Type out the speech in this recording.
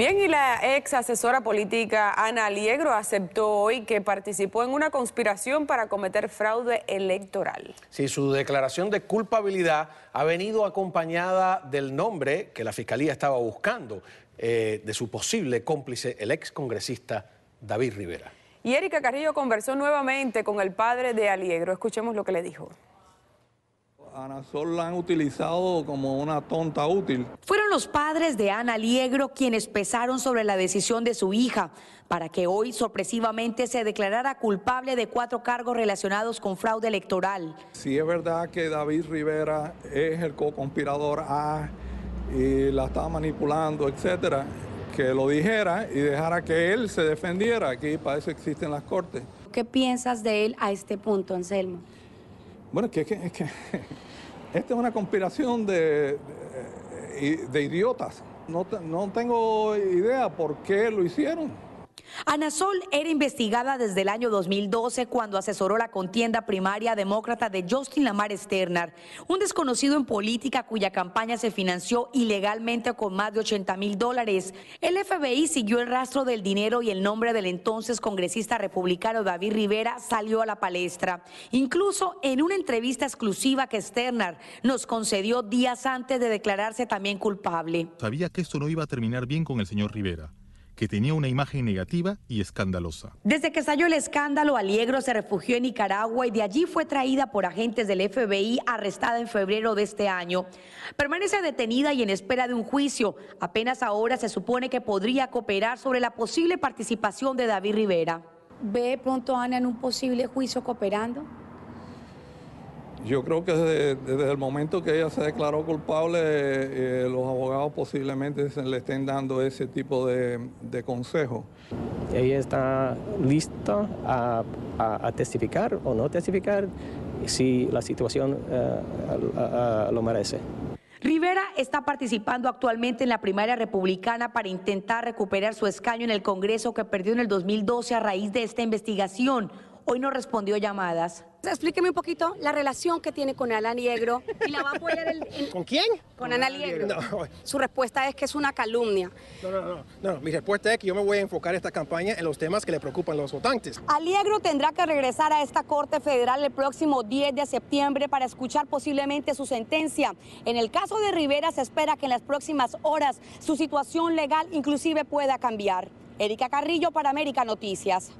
Bien, y la ex asesora política Ana Aliegro aceptó hoy que participó en una conspiración para cometer fraude electoral. Sí, su declaración de culpabilidad ha venido acompañada del nombre que la fiscalía estaba buscando eh, de su posible cómplice, el ex congresista David Rivera. Y Erika Carrillo conversó nuevamente con el padre de Aliegro. Escuchemos lo que le dijo. Ana Sol la han utilizado como una tonta útil. Fueron los padres de Ana Liegro quienes pesaron sobre la decisión de su hija para que hoy sorpresivamente se declarara culpable de cuatro cargos relacionados con fraude electoral. Si es verdad que David Rivera es el co-conspirador A y la estaba manipulando, etcétera, que lo dijera y dejara que él se defendiera. Aquí para eso existen las cortes. ¿Qué piensas de él a este punto, Anselmo? Bueno, que, que, que esta es una conspiración de, de, eh, idiotas. No, no tengo idea por qué lo hicieron. Anasol era investigada desde el año 2012 cuando asesoró la contienda primaria demócrata de Justin Lamar Sternar, un desconocido en política cuya campaña se financió ilegalmente con más de 80 mil dólares. El FBI siguió el rastro del dinero y el nombre del entonces congresista republicano David Rivera salió a la palestra. Incluso en una entrevista exclusiva que Sterner nos concedió días antes de declararse también culpable. Sabía que esto no iba a terminar bien con el señor Rivera que tenía una imagen negativa y escandalosa. Desde que salió el escándalo, Aliegro se refugió en Nicaragua y de allí fue traída por agentes del FBI, arrestada en febrero de este año. Permanece detenida y en espera de un juicio. Apenas ahora se supone que podría cooperar sobre la posible participación de David Rivera. ¿Ve pronto Ana en un posible juicio cooperando? Yo creo que desde, el momento que ella se declaró culpable, eh, los abogados posiblemente se le estén dando ese tipo de, consejo. Ella está lista a, testificar o no testificar si la situación eh, lo merece. Rivera está participando actualmente en la primaria republicana para intentar recuperar su escaño en el Congreso que perdió en el 2012 a raíz de esta investigación. Hoy no respondió llamadas. Explíqueme un poquito la relación que tiene con Ana Liegro ¿Con quién? Con, Ana Liegro. Su respuesta es que es una calumnia. No, no, no, Mi respuesta es que yo me voy a enfocar esta campaña en los temas que le preocupan a los votantes. Aliegro tendrá que regresar a esta Corte Federal el próximo 10 de septiembre para escuchar posiblemente su sentencia. En el caso de Rivera se espera que en las próximas horas su situación legal inclusive pueda cambiar. Erika Carrillo para América Noticias.